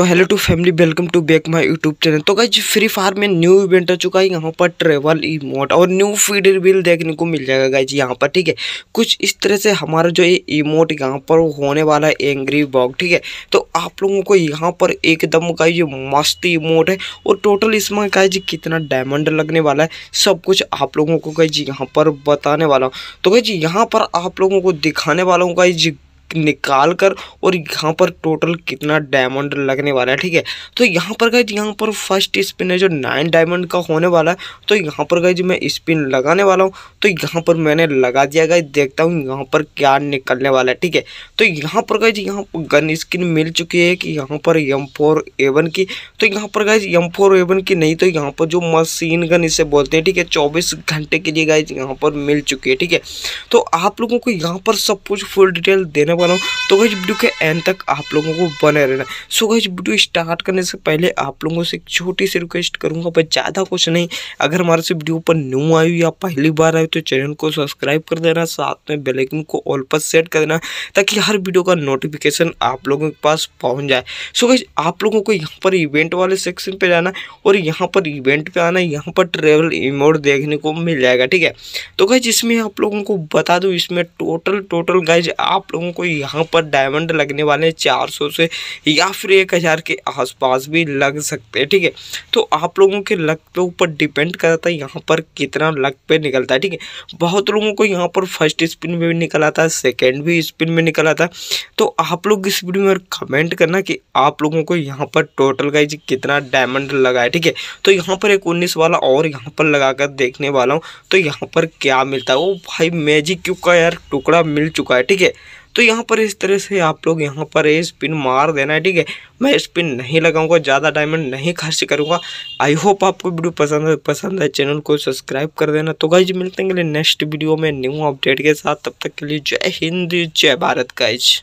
तो hello to family welcome to back my YouTube channel तो guys Free Fire में new event आ चुका है यहाँ पर ट्रेवल इमोट और न्यू फीड बिल देखने को मिल जाएगा गाइज यहाँ पर ठीक है कुछ इस तरह से हमारा जो ये इमोट यहाँ पर होने वाला है एंग्री बॉग ठीक है तो आप लोगों को यहाँ पर एकदम का ये मस्त इमोट है और टोटल इसमें गाइज कितना डायमंड लगने वाला है सब कुछ आप लोगों को गाइज यहाँ पर बताने वाला हूँ तो गाइज यहाँ पर आप लोगों को दिखाने वाला हूँ गाइज निकाल कर और यहाँ पर टोटल कितना डायमंड लगने वाला है ठीक है तो यहाँ पर गए यहाँ पर फर्स्ट स्पिन है जो नाइन डायमंड का होने वाला है तो यहाँ पर गए मैं स्पिन लगाने वाला हूँ तो यहाँ पर मैंने लगा दिया गया देखता हूँ यहाँ पर क्या निकलने वाला है ठीक है तो यहाँ पर गए यहाँ गन स्किन मिल चुकी है कि यहाँ पर एम फोर एवन की तो यहाँ पर गए यम फोर एवन की नहीं तो यहाँ पर जो मशीन गन इसे बोलते हैं ठीक है चौबीस घंटे के लिए गए यहाँ पर मिल चुकी है ठीक है तो आप लोगों को यहाँ पर सब कुछ फुल डिटेल देने वाला हूँ तो गई वीडियो के एंड तक आप लोगों को बने रहना सो गई वीडियो स्टार्ट करने से पहले आप लोगों से एक छोटी सी रिक्वेस्ट करूँगा पर ज़्यादा कुछ नहीं अगर हमारे से वीडियो पर न्यू आयु या पहली बार आयु तो चैनल को सब्सक्राइब कर देना साथ में बेलाइकन को ऑल पर सेट कर देना ताकि हर वीडियो का नोटिफिकेशन आप लोगों के पास पहुँच जाए सो गई आप लोगों को यहाँ पर इवेंट वाले सेक्शन पर जाना और यहाँ पर इवेंट पर आना यहाँ पर ट्रेवल इमोड देखने को मिल जाएगा ठीक है तो गई जिसमें आप लोगों को बता दूँ इसमें टोटल टोटल गाइज आप लोगों को यहाँ पर डायमंड लगने वाले हैं चार सौ से या फिर एक हज़ार के आसपास भी लग सकते हैं ठीक है तो आप लोगों के लक पे ऊपर डिपेंड करता है यहाँ पर कितना लक पे निकलता है ठीक है बहुत लोगों को यहाँ पर फर्स्ट स्पिन में भी निकल आता है सेकेंड भी स्पिन में निकल आता है तो आप लोग इस वीडियो में कमेंट करना कि आप लोगों को यहाँ पर टोटल गाइज कितना डायमंड लगा है ठीक है तो यहाँ पर एक उन्नीस वाला और यहाँ पर लगाकर देखने वाला हूँ तो यहाँ पर क्या मिलता है वो भाई मैजिक क्यों का यार टुकड़ा मिल चुका है ठीक है तो यहाँ पर इस तरह से आप लोग यहाँ पर ये स्पिन मार देना है ठीक है मैं स्पिन नहीं लगाऊंगा ज़्यादा डायमंड नहीं खर्च करूँगा आई होप आपको वीडियो पसंद है पसंद है चैनल को सब्सक्राइब कर देना तो गाइज मिलते हैं नेक्स्ट वीडियो में न्यू अपडेट के साथ तब तक के लिए जय हिंद जय भारत गाइज